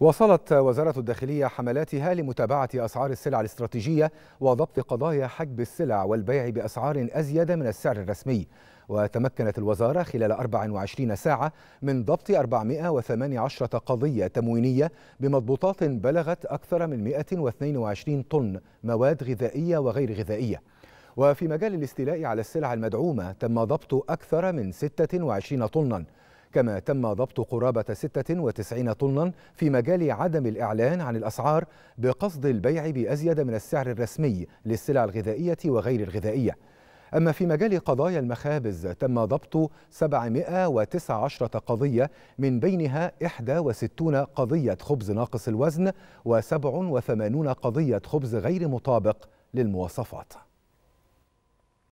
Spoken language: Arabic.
وصلت وزارة الداخلية حملاتها لمتابعة أسعار السلع الاستراتيجية وضبط قضايا حجب السلع والبيع بأسعار أزيد من السعر الرسمي وتمكنت الوزارة خلال 24 ساعة من ضبط 418 قضية تموينية بمضبوطات بلغت أكثر من 122 طن مواد غذائية وغير غذائية وفي مجال الاستيلاء على السلع المدعومة تم ضبط أكثر من 26 طناً كما تم ضبط قرابة 96 طنا في مجال عدم الإعلان عن الأسعار بقصد البيع بأزيد من السعر الرسمي للسلع الغذائية وغير الغذائية أما في مجال قضايا المخابز تم ضبط 719 قضية من بينها 61 قضية خبز ناقص الوزن و87 قضية خبز غير مطابق للمواصفات